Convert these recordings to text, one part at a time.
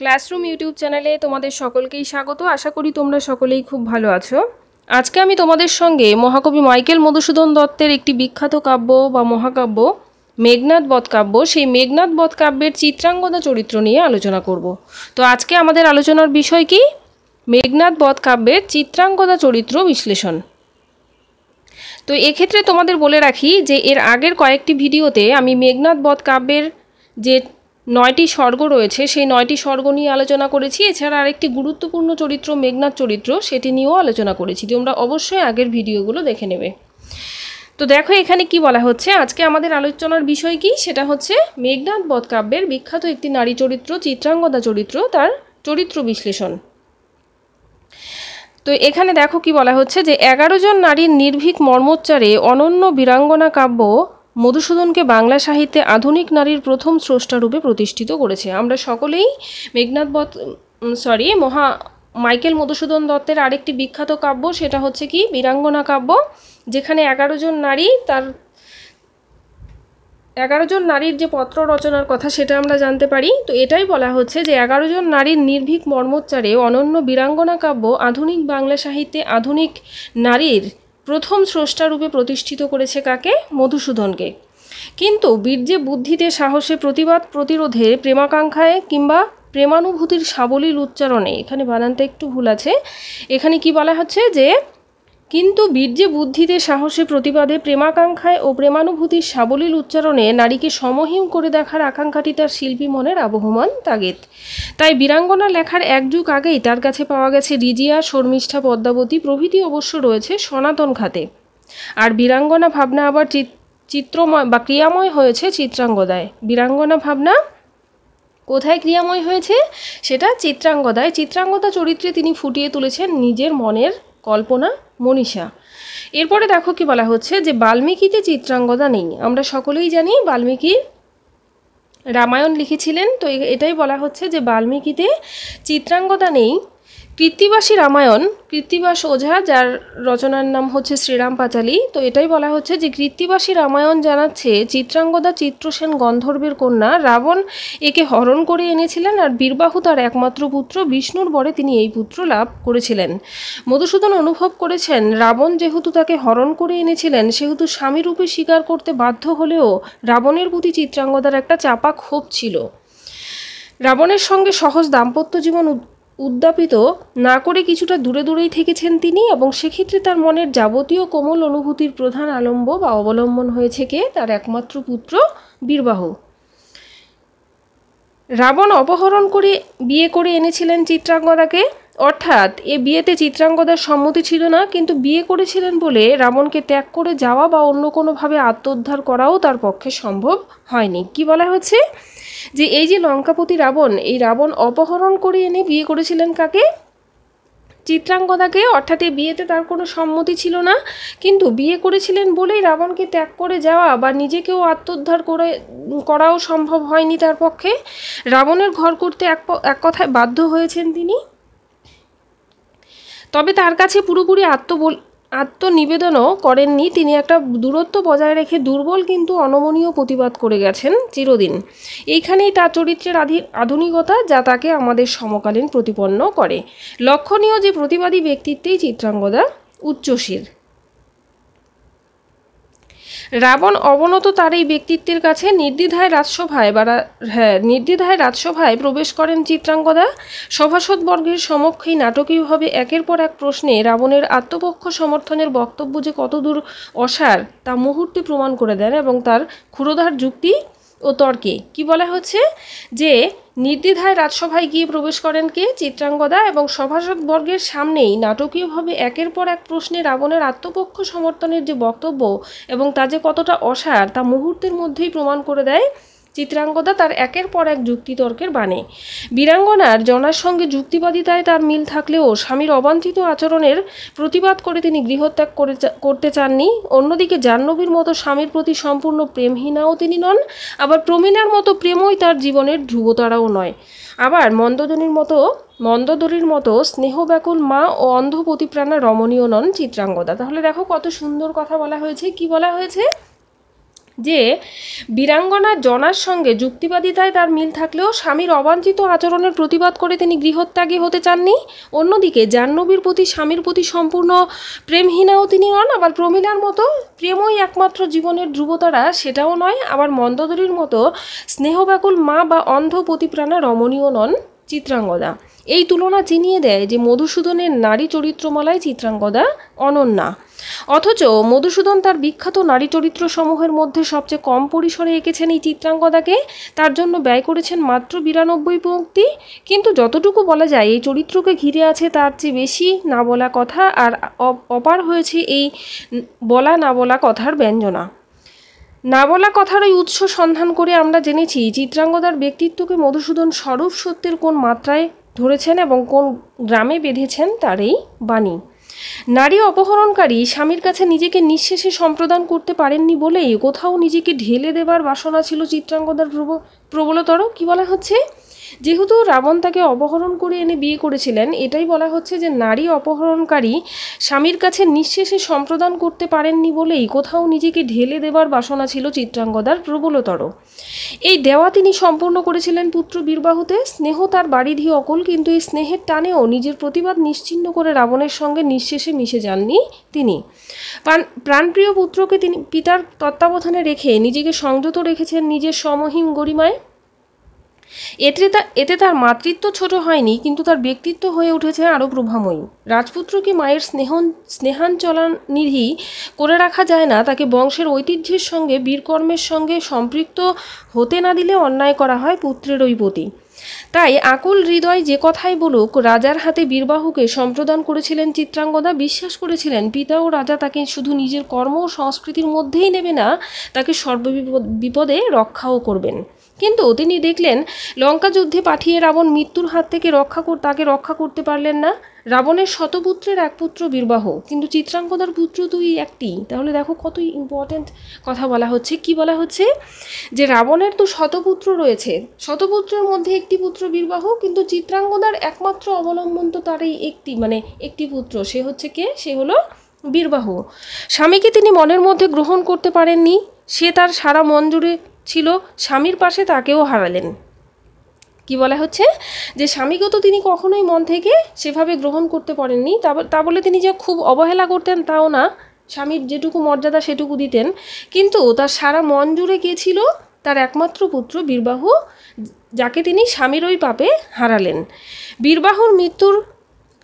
classroom YouTube চ্যানেলে তোমাদের সকলকেই স্বাগত আশা করি তোমরা সকলেই খুব ভালো আছো আজকে আমি তোমাদের সঙ্গে মহাকবি মাইকেল মধুসূদন দত্তের একটি বিখ্যাত কাব্য বা মহাকাব্য মেঘনাথ বধ কাব্য সেই মেঘনাথ বধ কাব্যের চিত্রাঙ্গদা চরিত্র নিয়ে আলোচনা করব তো আজকে আমাদের আলোচনার বিষয় কি মেঘনাথ বধ কাব্যের চিত্রাঙ্গদা চরিত্র বিশ্লেষণ তো এক্ষেত্রে তোমাদের বলে রাখি যে এর আগের কয়েকটি ভিডিওতে আমি মেঘনাথ বধ কাব্যের যে নয়টি স্বর্গ রয়েছে সেই নয়টি স্বর্গ নিয়ে আলোচনা করেছি এছাড়া আরেকটি গুরুত্বপূর্ণ চরিত্র মেঘনাথ চরিত্র সেটি নিয়েও আলোচনা করেছি তোমরা অবশ্যই আগের ভিডিওগুলো দেখে নেবে তো দেখো এখানে কি বলা হচ্ছে আজকে আমাদের আলোচনার বিষয় কি সেটা হচ্ছে মেঘনাথ বধ কাব্যের বিখ্যাত একটি নারী চরিত্র চিত্রাঙ্গদা চরিত্র তার চরিত্র বিশ্লেষণ তো এখানে দেখো কি বলা হচ্ছে যে এগারো জন নারীর নির্ভীক মর্মোচ্চারে অনন্য বীরাঙ্গনা কাব্য মধুসূদনকে বাংলা সাহিত্যে আধুনিক নারীর প্রথম স্রষ্টারূপে প্রতিষ্ঠিত করেছে আমরা সকলেই মেঘনাথ বধ সরি মহা মাইকেল মধুসূদন দত্তের আরেকটি বিখ্যাত কাব্য সেটা হচ্ছে কি বীরাঙ্গনা কাব্য যেখানে এগারো জন নারী তার এগারো জন নারীর যে পত্র রচনার কথা সেটা আমরা জানতে পারি তো এটাই বলা হচ্ছে যে এগারো জন নারীর নির্ভীক মর্মোচ্চারে অনন্য বীরাঙ্গনা কাব্য আধুনিক বাংলা সাহিত্যে আধুনিক নারীর প্রথম স্রষ্টারূপে প্রতিষ্ঠিত করেছে কাকে মধুসূদনকে কিন্তু বীর্যে বুদ্ধিতে সাহসে প্রতিবাদ প্রতিরোধে প্রেমাকাঙ্ক্ষায় কিংবা প্রেমানুভূতির সাবলীল উচ্চারণে এখানে বানানটা একটু ভুল আছে এখানে কি বলা হচ্ছে যে কিন্তু বীর্যে বুদ্ধিতে সাহসে প্রতিবাদে প্রেমাকাঙ্ক্ষায় ও প্রেমানুভূতির সাবলীল উচ্চারণে নারীকে সমহিম করে দেখার আকাঙ্ক্ষাটি তার শিল্পী মনের আবহমান তাগেদ তাই বীরাঙ্গনা লেখার এক যুগ আগেই তার কাছে পাওয়া গেছে রিজিয়া শর্মিষ্ঠা পদ্মাবতী প্রভৃতি অবশ্য রয়েছে সনাতন খাতে আর বীরাঙ্গনা ভাবনা আবার চিত্রময় বা ক্রিয়াময় হয়েছে চিত্রাঙ্গদায় বীরাঙ্গনা ভাবনা কোথায় ক্রিয়াময় হয়েছে সেটা চিত্রাঙ্গদায় চিত্রাঙ্গদা চরিত্রে তিনি ফুটিয়ে তুলেছেন নিজের মনের কল্পনা মনীষা এরপরে দেখো কি বলা হচ্ছে যে বাল্মীকিতে চিত্রাঙ্গদা নেই আমরা সকলেই জানি বাল্মীকি রামায়ণ লিখেছিলেন তো এটাই বলা হচ্ছে যে বাল্মীকিতে চিত্রাঙ্গদা নেই কৃত্তিবাসী রামায়ণ কৃত্তিবাস ওঝা যার রচনার নাম হচ্ছে শ্রীরাম পাঁচালী তো এটাই বলা হচ্ছে যে কৃত্তিবাসী রামায়ণ জানাচ্ছে চিত্রাঙ্গদা চিত্রসেন গন্ধর্বের কন্যা রাবণ একে হরণ করে এনেছিলেন আর বীরবাহু তার একমাত্র পুত্র বিষ্ণুর বরে তিনি এই পুত্র লাভ করেছিলেন মধুসূদন অনুভব করেছেন রাবণ যেহেতু তাকে হরণ করে এনেছিলেন সেহেতু স্বামীরূপে স্বীকার করতে বাধ্য হলেও রাবণের প্রতি চিত্রাঙ্গদার একটা চাপা ক্ষোভ ছিল রাবণের সঙ্গে সহজ দাম্পত্য জীবন উদ্যাপিত না করে কিছুটা দূরে দূরেই থেকেছেন তিনি এবং সেক্ষেত্রে তার মনের যাবতীয় কোমল অনুভূতির প্রধান আলম্ব বা অবলম্বন হয়েছে কে তার একমাত্র পুত্র বীরবাহ রাবণ অপহরণ করে বিয়ে করে এনেছিলেন চিত্রাঙ্গদাকে অর্থাৎ এ বিয়েতে চিত্রাঙ্গদার সম্মতি ছিল না কিন্তু বিয়ে করেছিলেন বলে রাবণকে ত্যাগ করে যাওয়া বা অন্য কোনোভাবে আত্মোদ্ধার করাও তার পক্ষে সম্ভব হয়নি কি বলা হচ্ছে যে এই যে লঙ্কাপতি রাবণ এই রাবণ অপহরণ করে এনে বিয়ে করেছিলেন কাকে চিত্রাঙ্গদাকে অর্থাৎ এই বিয়েতে তার কোনো সম্মতি ছিল না কিন্তু বিয়ে করেছিলেন বলেই রাবণকে ত্যাগ করে যাওয়া বা নিজেকেও আত্মোদ্ধার করে করাও সম্ভব হয়নি তার পক্ষে রাবণের ঘর করতে এক এক কথায় বাধ্য হয়েছেন তিনি তবে তার কাছে পুরোপুরি আত্মবল আত্মনিবেদনও করেননি তিনি একটা দূরত্ব বজায় রেখে দুর্বল কিন্তু অনমনীয় প্রতিবাদ করে গেছেন চিরদিন এইখানেই তার চরিত্রের আধুনিকতা যা তাকে আমাদের সমকালীন প্রতিপন্ন করে লক্ষণীয় যে প্রতিবাদী ব্যক্তিত্বেই চিত্রাঙ্গদা উচ্চশীল রাবণ অবনত তার এই ব্যক্তিত্বের কাছে নির্দ্বিধায় রাজসভায় বা হ্যাঁ নির্দ্বিধায় রাজসভায় প্রবেশ করেন চিত্রাঙ্গদা সভাসদবর্গের সমক্ষেই নাটকীয়ভাবে একের পর এক প্রশ্নে রাবণের আত্মপক্ষ সমর্থনের বক্তব্য যে কতদূর অসার তা মুহূর্তে প্রমাণ করে দেন এবং তার ক্ষুরোধার যুক্তি ও তর্কে কি বলা হচ্ছে যে নির্দ্বিধায় রাজসভায় গিয়ে প্রবেশ করেন কে চিত্রাঙ্গদা এবং সভাসদ বর্গের সামনেই নাটকীয়ভাবে একের পর এক প্রশ্নে রাবণের আত্মপক্ষ সমর্থনের যে বক্তব্য এবং তা যে কতটা অসার তা মুহূর্তের মধ্যেই প্রমাণ করে দেয় চিত্রাঙ্গদা তার একের পর এক যুক্তিতর্কের বানে বীরাঙ্গনার জনার সঙ্গে যুক্তিবাদিতায় তার মিল থাকলেও স্বামীর অবাঞ্ছিত আচরণের প্রতিবাদ করে তিনি গৃহত্যাগ করে করতে চাননি অন্যদিকে জাহ্নবীর মতো স্বামীর প্রতি সম্পূর্ণ প্রেমহীনাও তিনি নন আবার প্রমীণার মতো প্রেমই তার জীবনের ধ্রুবতারাও নয় আবার মন্দজনীর মতো মন্দদরীর মতো স্নেহব্যাকুল মা ও অন্ধ প্রতিপ্রাণা রমণীয় নন চিত্রাঙ্গদা তাহলে দেখো কত সুন্দর কথা বলা হয়েছে কি বলা হয়েছে যে বীরাঙ্গনা জনার সঙ্গে যুক্তিবাদিতায় তার মিল থাকলেও স্বামীর অবাঞ্ছিত আচরণের প্রতিবাদ করে তিনি গৃহত্যাগী হতে চাননি অন্যদিকে জাহ্নবীর প্রতি স্বামীর প্রতি সম্পূর্ণ প্রেমহীনাও তিনি নন আবার প্রমীলার মতো প্রেমই একমাত্র জীবনের ধ্রুবতারা সেটাও নয় আবার মন্দদরীর মতো স্নেহব্যাকুল মা বা অন্ধ প্রতিপ্রাণা রমণীয় নন চিত্রাঙ্গদা এই তুলনা চিনিয়ে দেয় যে মধুসূদনের নারী চরিত্রমালায় চিত্রাঙ্গদা অনন্যা অথচ মধুসূদন তার বিখ্যাত নারী চরিত্র সমূহের মধ্যে সবচেয়ে কম পরিসরে এঁকেছেন এই চিত্রাঙ্গদাকে তার জন্য ব্যয় করেছেন মাত্র বিরানব্বই পঙ্ক্তি কিন্তু যতটুকু বলা যায় এই চরিত্রকে ঘিরে আছে তার চেয়ে বেশি না বলা কথা আর অপার হয়েছে এই বলা না বলা কথার ব্যঞ্জনা না বলা কথার ওই উৎস সন্ধান করে আমরা জেনেছি চিত্রাঙ্গদার ব্যক্তিত্বকে মধুসূদন স্বরূপ সত্যের কোন মাত্রায় ধরেছেন এবং কোন গ্রামে বেঁধেছেন তার এই বাণী নারী অপহরণকারী স্বামীর কাছে নিজেকে নিঃশেষে সম্প্রদান করতে পারেননি বলেই কোথাও নিজেকে ঢেলে দেবার বাসনা ছিল চিত্রাঙ্গদার প্রবলতর কি বলা হচ্ছে যেহেতু রাবণ তাকে অপহরণ করে এনে বিয়ে করেছিলেন এটাই বলা হচ্ছে যে নারী অপহরণকারী স্বামীর কাছে নিঃশেষে সম্প্রদান করতে পারেননি বলেই কোথাও নিজেকে ঢেলে দেবার বাসনা ছিল চিত্রাঙ্গদার প্রবলতর এই দেওয়া তিনি সম্পূর্ণ করেছিলেন পুত্র বীরবাহুতে স্নেহ তার বাড়িধি অকল কিন্তু এই স্নেহের টানেও নিজের প্রতিবাদ নিশ্চিন্ন করে রাবণের সঙ্গে নিঃশেষে মিশে যাননি তিনি প্রাণপ্রিয় পুত্রকে তিনি পিতার তত্ত্বাবধানে রেখে নিজেকে সংযত রেখেছেন নিজের সমহিম গরিমায় এতে তা এতে তার মাতৃত্ব ছোট হয়নি কিন্তু তার ব্যক্তিত্ব হয়ে উঠেছে আরও প্রভাময়ী রাজপুত্রকে মায়ের স্নেহ স্নেহাঞ্চলানিধি নিধি করে রাখা যায় না তাকে বংশের ঐতিহ্যের সঙ্গে বীরকর্মের সঙ্গে সম্পৃক্ত হতে না দিলে অন্যায় করা হয় পুত্রেরই প্রতি তাই আকুল হৃদয় যে কথাই বলুক রাজার হাতে বীরবাহুকে সম্প্রদান করেছিলেন চিত্রাঙ্গদা বিশ্বাস করেছিলেন পিতা ও রাজা তাকে শুধু নিজের কর্ম ও সংস্কৃতির মধ্যেই নেবে না তাকে সর্ববিপদে রক্ষাও করবেন কিন্তু তিনি দেখলেন লঙ্কা যুদ্ধে পাঠিয়ে রাবণ মৃত্যুর হাত থেকে রক্ষা তাকে রক্ষা করতে পারলেন না রাবণের শতপুত্রের এক পুত্র বীরবাহ কিন্তু চিত্রাঙ্গদার পুত্র তুই একটি তাহলে দেখো কত ইম্পর্ট্যান্ট কথা বলা হচ্ছে কি বলা হচ্ছে যে রাবণের তো শতপুত্র রয়েছে শতপুত্রের মধ্যে একটি পুত্র বীরবাহ কিন্তু চিত্রাঙ্গদার একমাত্র অবলম্বন তো তার এই একটি মানে একটি পুত্র সে হচ্ছে কে সে হলো বীরবাহ স্বামীকে তিনি মনের মধ্যে গ্রহণ করতে পারেননি সে তার সারা মন জুড়ে ছিল স্বামীর পাশে তাকেও হারালেন কি বলা হচ্ছে যে স্বামীকে তো তিনি কখনোই মন থেকে সেভাবে গ্রহণ করতে পারেননি তা বলে তিনি যে খুব অবহেলা করতেন তাও না স্বামীর যেটুকু মর্যাদা সেটুকু দিতেন কিন্তু তার সারা মন জুড়ে কে ছিল তার একমাত্র পুত্র বীরবাহু যাকে তিনি স্বামীর ওই পাপে হারালেন বীরবাহুর মৃত্যুর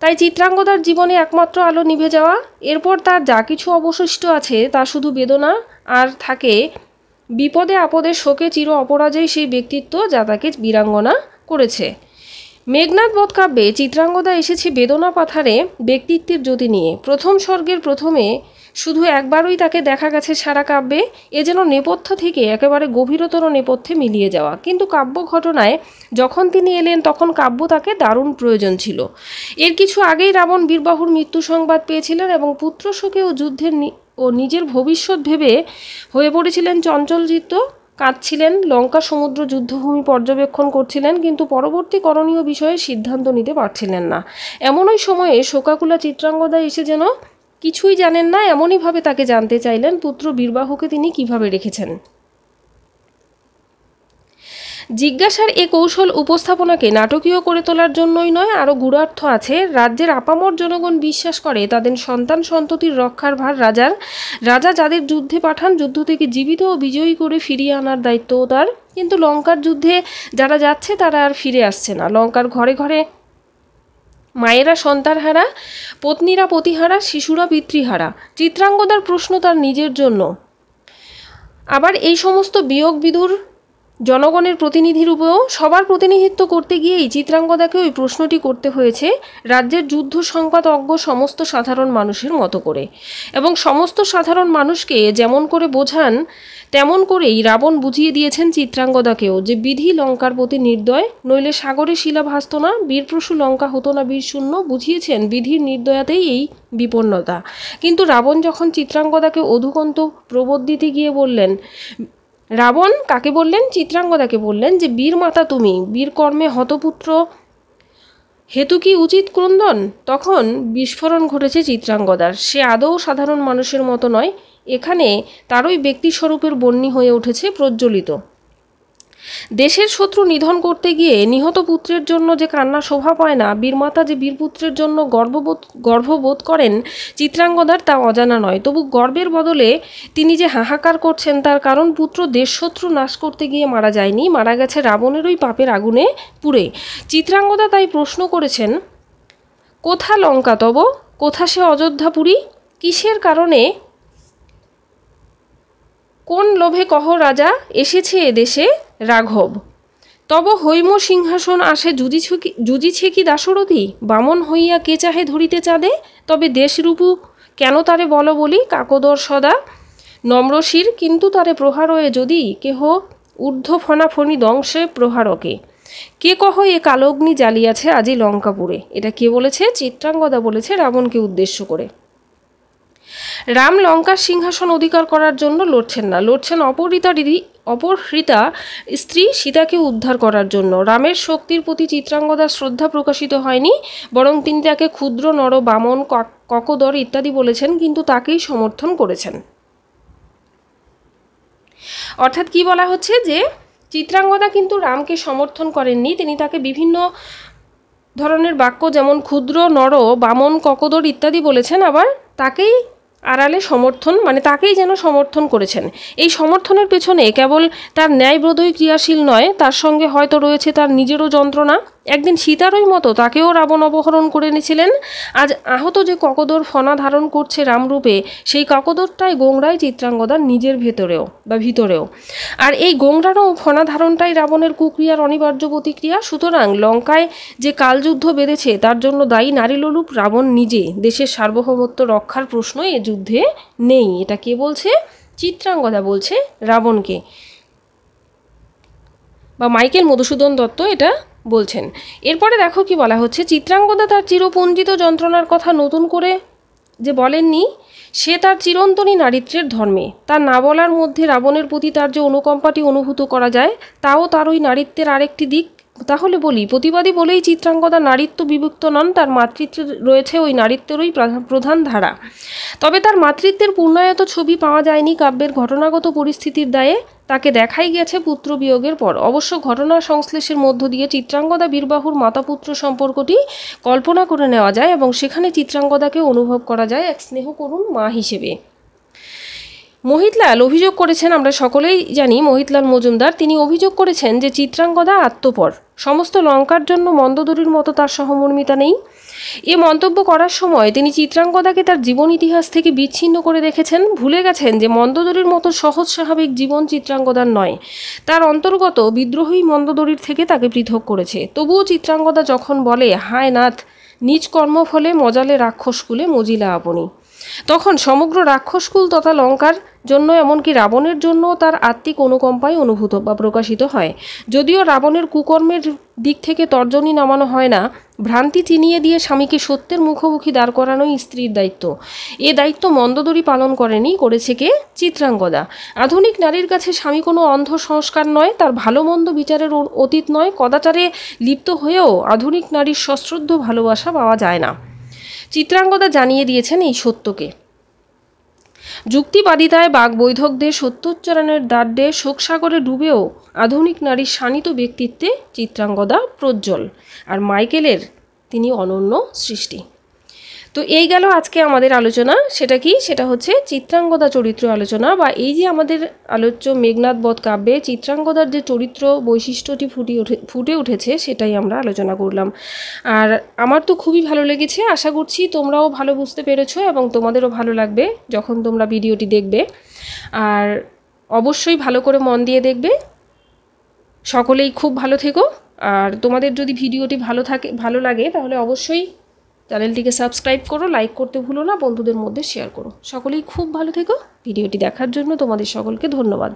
তাই চিত্রাঙ্গদার জীবনে একমাত্র আলো নিভে যাওয়া এরপর তার যা কিছু অবশিষ্ট আছে তা শুধু বেদনা আর থাকে বিপদে আপদে শোকে চির অপরাজয় সেই ব্যক্তিত্ব যা তাকে বীরাঙ্গনা করেছে মেঘনাথ বধ কাব্যে চিত্রাঙ্গদা এসেছে বেদনা পাথারে ব্যক্তিত্বের জ্যোতি নিয়ে প্রথম স্বর্গের প্রথমে শুধু একবারই তাকে দেখা গেছে সারা কাব্যে এ যেন নেপথ্য থেকে একেবারে গভীরতর নেপথ্যে মিলিয়ে যাওয়া কিন্তু কাব্য ঘটনায় যখন তিনি এলেন তখন কাব্য তাকে দারুণ প্রয়োজন ছিল এর কিছু আগেই রাবণ বীরবাহুর মৃত্যু সংবাদ পেয়েছিলেন এবং পুত্র শোকেও যুদ্ধের ও নিজের ভবিষ্যৎ ভেবে হয়ে পড়েছিলেন চঞ্চলচিত্ত কাঁদছিলেন লঙ্কা সমুদ্র যুদ্ধভূমি পর্যবেক্ষণ করছিলেন কিন্তু পরবর্তী করণীয় বিষয়ে সিদ্ধান্ত নিতে পারছিলেন না এমনই সময়ে শোকাকুলা চিত্রাঙ্গদা এসে যেন কিছুই জানেন না এমনইভাবে তাকে জানতে চাইলেন পুত্র বীরবাহুকে তিনি কিভাবে রেখেছেন জিজ্ঞাসার এ কৌশল উপস্থাপনাকে নাটকীয় করে তোলার জন্যই নয় আরও গুরার্থ আছে রাজ্যের আপামর জনগণ বিশ্বাস করে তাদের সন্তান সন্ততির রক্ষার ভার রাজার রাজা যাদের যুদ্ধে পাঠান যুদ্ধ থেকে জীবিত ও বিজয়ী করে ফিরিয়ে আনার দায়িত্বও তার কিন্তু লঙ্কার যুদ্ধে যারা যাচ্ছে তারা আর ফিরে আসছে না লঙ্কার ঘরে ঘরে মায়েরা সন্তানহারা পত্নীরা পতিহারা শিশুরা পিতৃহারা চিত্রাঙ্গদার প্রশ্ন তার নিজের জন্য আবার এই সমস্ত বিয়োগ বিদুর জনগণের প্রতিনিধিরূপেও সবার প্রতিনিধিত্ব করতে গিয়েই চিত্রাঙ্গদাকে ওই প্রশ্নটি করতে হয়েছে রাজ্যের যুদ্ধ সংবাদ অজ্ঞ সমস্ত সাধারণ মানুষের মতো করে এবং সমস্ত সাধারণ মানুষকে যেমন করে বোঝান তেমন করেই রাবণ বুঝিয়ে দিয়েছেন চিত্রাঙ্গদাকেও যে বিধি লঙ্কার প্রতি নির্দয় নইলে সাগরে শিলা ভাসত না বীরপ্রসু লঙ্কা হতো না বীরশূন্য বুঝিয়েছেন বিধির নির্দয়াতেই এই বিপন্নতা কিন্তু রাবণ যখন চিত্রাঙ্গদাকে অধুকন্ত প্রবোধ দিতে গিয়ে বললেন রাবণ কাকে বললেন চিত্রাঙ্গদাকে বললেন যে বীর মাতা তুমি বীরকর্মে হতপুত্র হেতু কি উচিত ক্রন্দন তখন বিস্ফোরণ ঘটেছে চিত্রাঙ্গদার সে আদৌ সাধারণ মানুষের মতো নয় এখানে তারই ব্যক্তিস্বরূপের বন্যী হয়ে উঠেছে প্রজ্বলিত দেশের শত্রু নিধন করতে গিয়ে নিহত পুত্রের জন্য যে কান্না শোভা পায় না বীরমাতা যে বীরপুত্রের জন্য গর্ববোধ গর্ববোধ করেন চিত্রাঙ্গদার তা অজানা নয় তবু গর্বের বদলে তিনি যে হাহাকার করছেন তার কারণ পুত্র দেশশত্রু নাশ করতে গিয়ে মারা যায়নি মারা গেছে রাবণেরই পাপের আগুনে পুড়ে চিত্রাঙ্গদা তাই প্রশ্ন করেছেন কোথা লঙ্কা তব কোথা সে অযোধ্যাপুরী কিসের কারণে কোন লোভে কহ রাজা এসেছে এদেশে রাঘব তব হৈম সিংহাসন আসে যুজিছ যুজিছে কি দাসরথী বামন হইয়া কে চাহে ধরিতে চাঁদে তবে দেশরূপু কেন তারে বল বলি কাকদর সদা নম্রশির কিন্তু তারে প্রহারয়ে যদি কেহ ঊর্ধ্ব ফনাফনি দংশে প্রহারকে কে কহ এ কালগ্নি জ্বালিয়াছে আজি লঙ্কাপুরে এটা কে বলেছে চিত্রাঙ্গদা বলেছে রাবণকে উদ্দেশ্য করে রাম লঙ্কার সিংহাসন অধিকার করার জন্য লড়ছেন না লড়ছেন অপহৃতা দিদি অপহৃতা স্ত্রী সীতাকে উদ্ধার করার জন্য রামের শক্তির প্রতি চিত্রাঙ্গদার শ্রদ্ধা প্রকাশিত হয়নি বরং তিনি তাকে ক্ষুদ্র নর বামন ককদর ইত্যাদি বলেছেন কিন্তু তাকেই সমর্থন করেছেন অর্থাৎ কি বলা হচ্ছে যে চিত্রাঙ্গদা কিন্তু রামকে সমর্থন করেননি তিনি তাকে বিভিন্ন ধরনের বাক্য যেমন ক্ষুদ্র নর বামন ককদর ইত্যাদি বলেছেন আবার তাকেই আড়ালে সমর্থন মানে তাকেই যেন সমর্থন করেছেন এই সমর্থনের পেছনে কেবল তার ন্যায়বোধই ক্রিয়াশীল নয় তার সঙ্গে হয়তো রয়েছে তার নিজেরও যন্ত্রণা একদিন সীতারই মতো তাকেও রাবণ অপহরণ করে এনেছিলেন আজ আহত যে ককদর ফনা ধারণ করছে রামরূপে সেই ককদরটাই গোংরায় চিত্রাঙ্গদার নিজের ভেতরেও বা ভিতরেও আর এই গোংরারও ফনা ধারণটাই রাবণের কুক্রিয়ার অনিবার্য প্রতিক্রিয়া সুতরাং লঙ্কায় যে কালযুদ্ধ বেঁধেছে তার জন্য দায়ী নারীলরূপ রাবণ নিজে দেশের সার্বভৌমত্ব রক্ষার প্রশ্ন এ যুদ্ধে নেই এটা কে বলছে চিত্রাঙ্গদা বলছে রাবণকে বা মাইকেল মধুসূদন দত্ত এটা বলছেন এরপরে দেখো কি বলা হচ্ছে চিত্রাঙ্গদা তার চিরপুঞ্জিত যন্ত্রণার কথা নতুন করে যে বলেননি সে তার চিরন্তনী নারীত্বের ধর্মে তার না বলার মধ্যে রাবণের প্রতি তার যে অনুকম্পাটি অনুভূত করা যায় তাও তার ওই নারীত্বের আরেকটি দিক তাহলে বলি প্রতিবাদী বলেই চিত্রাঙ্গদা নারীত্ব বিভক্ত নন তার মাতৃত্বে রয়েছে ওই নারীত্বেরই প্রধান ধারা তবে তার মাতৃত্বের পূর্ণায়ত ছবি পাওয়া যায়নি কাব্যের ঘটনাগত পরিস্থিতির দায়ে তাকে দেখাই গেছে পুত্র বিয়োগের পর অবশ্য ঘটনা সংশ্লেষের মধ্য দিয়ে চিত্রাঙ্গদা বীরবাহুর মাতাপুত্র সম্পর্কটি কল্পনা করে নেওয়া যায় এবং সেখানে চিত্রাঙ্গদাকে অনুভব করা যায় এক স্নেহ করুণ মা হিসেবে মোহিতলাল অভিযোগ করেছেন আমরা সকলেই জানি মোহিতলাল মজুমদার তিনি অভিযোগ করেছেন যে চিত্রাঙ্গদা আত্মপর সমস্ত লঙ্কার জন্য মন্দদরির মতো তার সহমর্মিতা নেই এ মন্তব্য করার সময় তিনি চিত্রাঙ্গদাকে তার জীবন ইতিহাস থেকে বিচ্ছিন্ন করে দেখেছেন ভুলে গেছেন যে মন্দদরির মতো সহজ স্বাভাবিক জীবন চিত্রাঙ্গদার নয় তার অন্তর্গত বিদ্রোহী মন্দদরির থেকে তাকে পৃথক করেছে তবুও চিত্রাঙ্গদা যখন বলে হায় নাথ নিজ কর্মফলে মজালে রাক্ষসকুলে মজিলা আপনি তখন সমগ্র রাক্ষসকুল তথা লঙ্কার জন্য এমনকি রাবণের জন্য তার আত্মিক অনুকম্পায় অনুভূত বা প্রকাশিত হয় যদিও রাবণের কুকর্মের দিক থেকে তর্জনী নামানো হয় না ভ্রান্তি চিনিয়ে দিয়ে স্বামীকে সত্যের মুখোমুখি দাঁড় করানোই স্ত্রীর দায়িত্ব এ দায়িত্ব মন্দদরি পালন করেনি করেছে কে চিত্রাঙ্গদা আধুনিক নারীর কাছে স্বামী কোনো অন্ধ সংস্কার নয় তার ভালো মন্দ বিচারের অতীত নয় কদাচারে লিপ্ত হয়েও আধুনিক নারীর সশ্রদ্ধ ভালোবাসা পাওয়া যায় না চিত্রাঙ্গদা জানিয়ে দিয়েছেন এই সত্যকে যুক্তিবাদিতায় বাগবৈধকদের সত্যোচ্চারণের দাড্ডে শোকসাগরে ডুবেও আধুনিক নারীর শানিত ব্যক্তিত্বে চিত্রাঙ্গদা প্রজ্জ্বল আর মাইকেলের তিনি অনন্য সৃষ্টি তো এই গেল আজকে আমাদের আলোচনা সেটা কি সেটা হচ্ছে চিত্রাঙ্গদা চরিত্র আলোচনা বা এই যে আমাদের আলোচ্য মেঘনাথ বধ কাব্যে চিত্রাঙ্গদার যে চরিত্র বৈশিষ্ট্যটি ফুটে উঠে ফুটে উঠেছে সেটাই আমরা আলোচনা করলাম আর আমার তো খুবই ভালো লেগেছে আশা করছি তোমরাও ভালো বুঝতে পেরেছো এবং তোমাদেরও ভালো লাগবে যখন তোমরা ভিডিওটি দেখবে আর অবশ্যই ভালো করে মন দিয়ে দেখবে সকলেই খুব ভালো থেকো আর তোমাদের যদি ভিডিওটি ভালো থাকে ভালো লাগে তাহলে অবশ্যই চ্যানেলটিকে সাবস্ক্রাইব করো লাইক করতে ভুলো না বন্ধুদের মধ্যে শেয়ার করো সকলেই খুব ভালো থেকো ভিডিওটি দেখার জন্য তোমাদের সকলকে ধন্যবাদ